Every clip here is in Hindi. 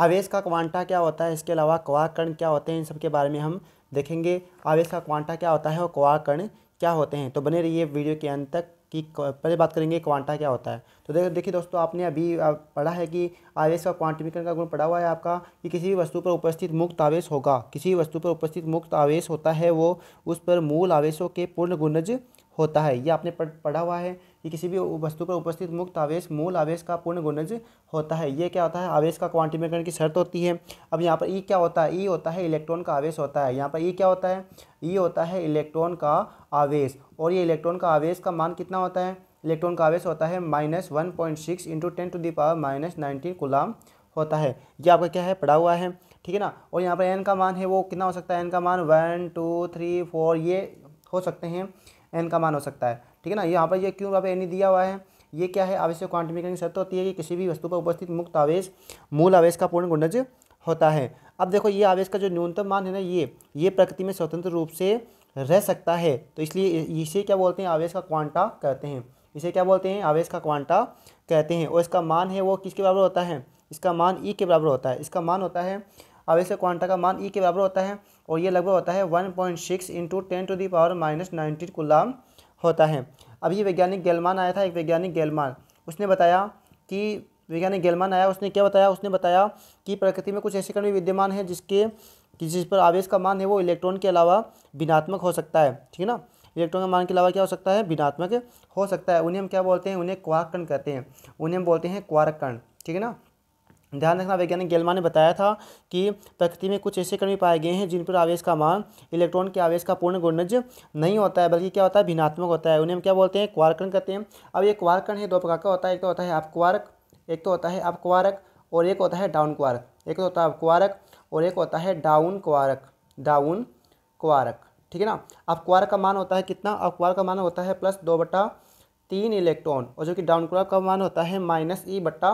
आवेश का क्वांटा क्या होता है इसके अलावा क्वार्क क्या होते हैं इन सब के बारे में हम देखेंगे आवेश का क्वांटा क्या होता है और क्वाकर्ण क्या होते हैं तो बने रहिए वीडियो के अंत तक कि पहले बात करेंगे क्वांटा क्या होता है तो देखो देखिए दोस्तों आपने अभी पढ़ा है कि आवेश का क्वांटमीकरण का गुण पढ़ा हुआ है आपका कि किसी भी वस्तु पर उपस्थित मुक्त आवेश होगा किसी भी वस्तु पर उपस्थित मुक्त आवेश होता है वो उस पर मूल आवेशों के पूर्ण गुणज होता है यह आपने पढ़ा हुआ है ये किसी भी वस्तु पर उपस्थित मुक्त आवेश मूल आवेश का पूर्ण गुणज होता है ये क्या होता है आवेश का क्वांटिमीकरण की शर्त होती है अब यहाँ पर ई e क्या होता है ई e होता है इलेक्ट्रॉन का आवेश होता है यहाँ पर ई e क्या होता है ई होता है इलेक्ट्रॉन का आवेश और ये इलेक्ट्रॉन का आवेश का मान कितना होता है इलेक्ट्रॉन का आवेश होता है minus one point six into ten to the power minus nineteen गुलाम होता है ये आपका क्या है पढ़ा हुआ है ठीक है ना और यहाँ पर एन का मान है वो कितना हो सकता है एन का मान वन टू थ्री फोर ये हो सकते हैं एन का मान हो सकता है ठीक है ना यहाँ पर ये क्यों यहाँ पर एन दिया हुआ है ये क्या है आवश्यक क्वांटिफिकेशन शर्त होती है कि किसी भी वस्तु पर उपस्थित मुक्त आवेश मूल आवेश का पूर्ण गुणज होता है अब देखो ये आवेश का जो न्यूनतम मान है ना ये ये प्रकृति में स्वतंत्र रूप से रह सकता है तो इसलिए इसे क्या बोलते हैं आवेश का क्वांटा कहते हैं इसे क्या बोलते हैं आवेश का क्वांटा कहते हैं और इसका मान है वो किसके बराबर होता है इसका मान ई e के बराबर होता है इसका मान होता है आवेश क्वांटा का मान ई e के बराबर होता है और ये लगभग होता है one point six into ten to the power minus nineteen गुलाम होता है अभी वैज्ञानिक गेलमान आया था एक वैज्ञानिक गेलमान उसने बताया कि वैज्ञानिक गेलमान आया उसने क्या बताया उसने बताया कि प्रकृति में कुछ ऐसे कण भी विद्यमान हैं जिसके जिस पर आवेश का मान है वो इलेक्ट्रॉन के अलावा भिनात्मक हो सकता है ठीक है ना इलेक्ट्रॉन के मान के अलावा क्या हो सकता है भिनात्मक हो सकता है उन्हें हम क्या बोलते हैं उन्हें क्वारक कण कहते हैं उन्हें हम बोलते हैं क्वारक कण ठीक है ना ध्यान रखना वैज्ञानिक गेलमा ने बताया था कि प्रकृति में कुछ ऐसे कर्मी पाए गए हैं जिन पर आवेश का मान इलेक्ट्रॉन के आवेश का पूर्ण गुणज नहीं होता है बल्कि क्या होता है भिन्नात्मक होता है उन्हें हम क्या बोलते हैं क्वारकण कहते हैं अब ये क्वारकण है दो प्रकार का होता है एक तो होता है आप क्वारक एक तो होता है आप क्वारक और एक होता है डाउन क्वारक एक तो होता है आप क्वारक और एक होता है डाउन क्वारक डाउन क्वारक ठीक है ना अब क्वारक का मान होता है कितना अब क्वारक का मान होता है प्लस दो बट्टा तीन इलेक्ट्रॉन और जो कि डाउन क्वार का मान होता है माइनस ई बट्टा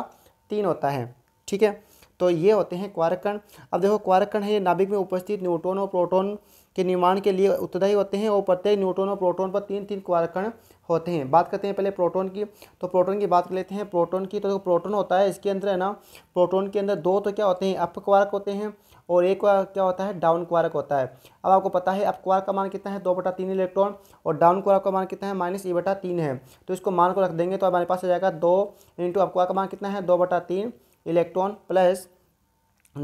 तीन होता है ठीक है तो ये होते हैं क्वारकण अब देखो क्वारकण है ये नाभिक में उपस्थित न्यूट्रॉन और प्रोटॉन के निर्माण के लिए उत्तरदायी होते हैं और प्रत्येक न्यूट्रॉन और प्रोटॉन पर तीन तीन क्वारकण होते हैं बात करते हैं पहले प्रोटॉन की तो प्रोटॉन की बात कर लेते हैं प्रोटॉन की तो प्रोटॉन होता है इसके अंदर है ना प्रोटोन के अंदर दो तो क्या होते हैं अप क्वारक होते हैं और एक क्या होता है डाउन क्वारक होता है अब आपको पता है अप क्वारक का मान कितना है दो बटा तीन इलेक्ट्रॉन और डाउन क्वारक का मान कितना है माइनस ई बटा तीन है तो इसको मान को रख देंगे तो हमारे पास आ जाएगा दो इंटू अप क्वारक का मान कितना है दो बटा तीन इलेक्ट्रॉन प्लस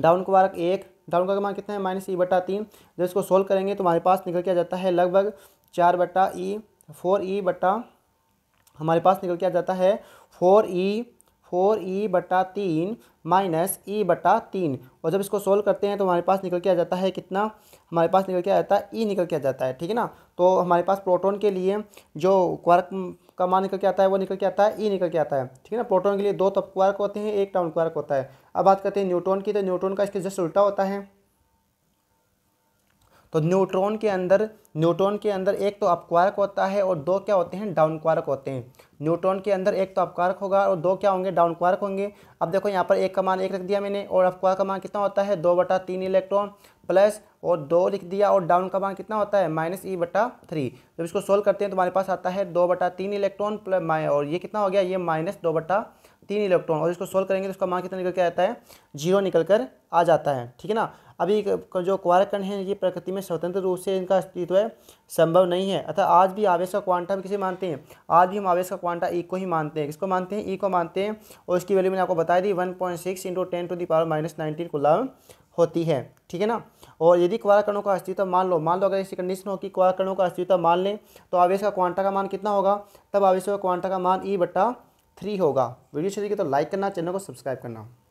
डाउन का एक डाउन का मान कितना है माइनस ई बटा तीन जब इसको सोल्व करेंगे तो हमारे पास निकल के आ जाता है लगभग चार बटा ई फोर ई बटा हमारे पास निकल के आ जाता है फोर ई फोर ई बटा तीन माइनस ई बटा तीन और जब इसको सोल्व करते हैं तो हमारे पास निकल के आ जाता है कितना हमारे पास निकल के आ जाता है ई निकल के आ जाता है ठीक है ना तो हमारे पास प्रोटोन के लिए जो क्वार्क का मान निकल के आता है वो निकल के आता है ई निकल के आता है ठीक है ना प्रोटोन के लिए दो तप क्वार्क होते हैं एक टाउन क्वार्क होता है अब बात करते हैं न्यूट्रॉन की तो न्यूट्रॉन का इसके जस्ट उल्टा होता है तो न्यूट्रॉन के अंदर न्यूट्रॉन के अंदर एक तो अपक्वारक होता है और दो क्या होते हैं डाउन क्वारक होते हैं न्यूट्रॉन के अंदर एक तो अपक्वार्क होगा और दो क्या होंगे डाउन क्वारक होंगे अब देखो यहाँ पर एक का मान एक रख दिया मैंने और अपक्वार्क का मान कितना होता है दो बटा तीन इलेक्ट्रॉन प्लस और दो लिख दिया और डाउन का मान कितना होता है माइनस ई बटा थ्री जब इसको सोल्व करते हैं तो हमारे पास आता है दो बटा तीन इलेक्ट्रॉन प्लस और ये कितना हो गया ये माइनस दो बटा तीन इलेक्ट्रॉन और इसको सोल्व करेंगे तो उसका मान कितना निकल के आता है जीरो निकल कर आ जाता है ठीक है ना अभी जो क्वारकण है ये प्रकृति में स्वतंत्र रूप से इनका अस्तित्व है संभव नहीं है अतः आज भी आवेश का क्वांटा हम किसे मानते हैं आज भी हम आवेश का क्वांटा ई e को ही मानते हैं किसको मानते हैं ई e को मानते हैं और इसकी वैल्यू मैंने आपको बताया the one point six into ten to दावर माइनस नाइनटीन को लाभ होती है ठीक है ना और यदि क्वारकणों का अस्तित्व मान लो मान लो अगर ऐसी कंडीशन हो कि क्वारकणों का अस्तित्व मान लें तो आवेश का क्वांटा का मान कितना होगा तब आवेश का क्वांटा का मान ई बट्टा थ्री होगा वीडियो अच्छी लगी तो लाइक करना चैनल को सब्सक्राइब करना